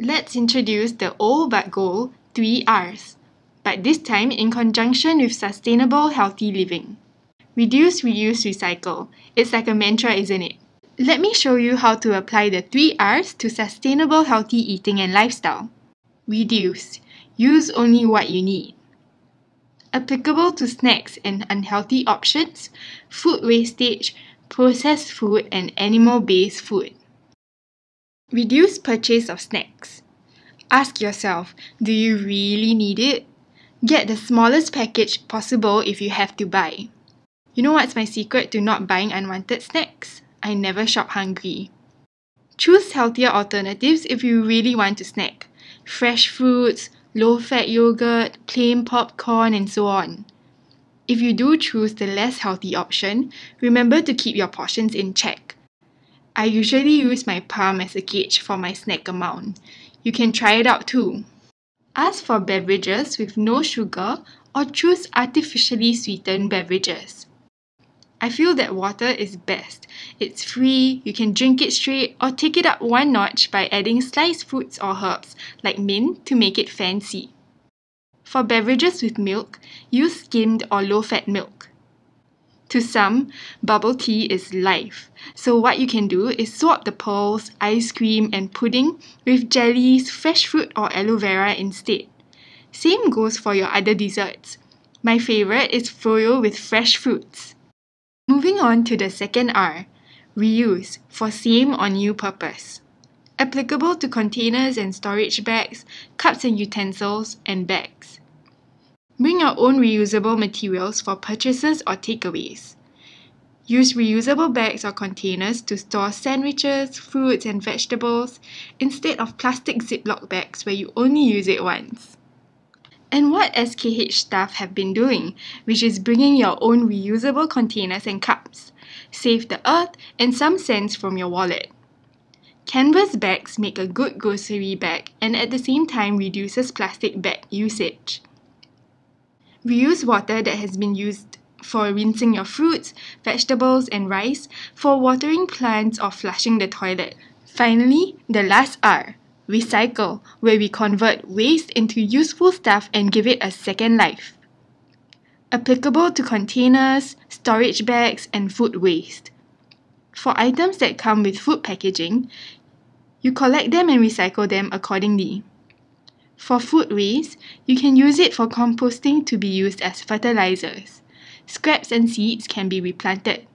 let's introduce the old but goal three R's, but this time in conjunction with sustainable healthy living. Reduce, reuse, recycle. It's like a mantra, isn't it? Let me show you how to apply the three R's to sustainable healthy eating and lifestyle. Reduce. Use only what you need. Applicable to snacks and unhealthy options, food wastage, processed food, and animal based food. Reduce purchase of snacks. Ask yourself, do you really need it? Get the smallest package possible if you have to buy. You know what's my secret to not buying unwanted snacks? I never shop hungry. Choose healthier alternatives if you really want to snack. Fresh fruits, low fat yogurt, plain popcorn, and so on. If you do choose the less healthy option, remember to keep your portions in check. I usually use my palm as a gauge for my snack amount. You can try it out too. Ask for beverages with no sugar or choose artificially sweetened beverages. I feel that water is best. It's free, you can drink it straight or take it up one notch by adding sliced fruits or herbs like mint to make it fancy. For beverages with milk, use skimmed or low fat milk. To some, bubble tea is life. So what you can do is swap the pearls, ice cream and pudding with jellies, fresh fruit or aloe vera instead. Same goes for your other desserts. My favorite is froyo with fresh fruits. Moving on to the second R, reuse for same or new purpose. Applicable to containers and storage bags, cups and utensils, and bags. Bring your own reusable materials for purchases or takeaways. Use reusable bags or containers to store sandwiches, fruits, and vegetables instead of plastic Ziploc bags where you only use it once. And what SKH staff have been doing, which is bringing your own reusable containers and cups. Save the earth and some cents from your wallet. Canvas bags make a good grocery bag and at the same time reduces plastic bag usage. Reuse water that has been used for rinsing your fruits, vegetables, and rice, for watering plants or flushing the toilet. Finally, the last R, recycle, where we convert waste into useful stuff and give it a second life. Applicable to containers, storage bags, and food waste. For items that come with food packaging, you collect them and recycle them accordingly. For food waste, you can use it for composting to be used as fertilizers. Scraps and seeds can be replanted.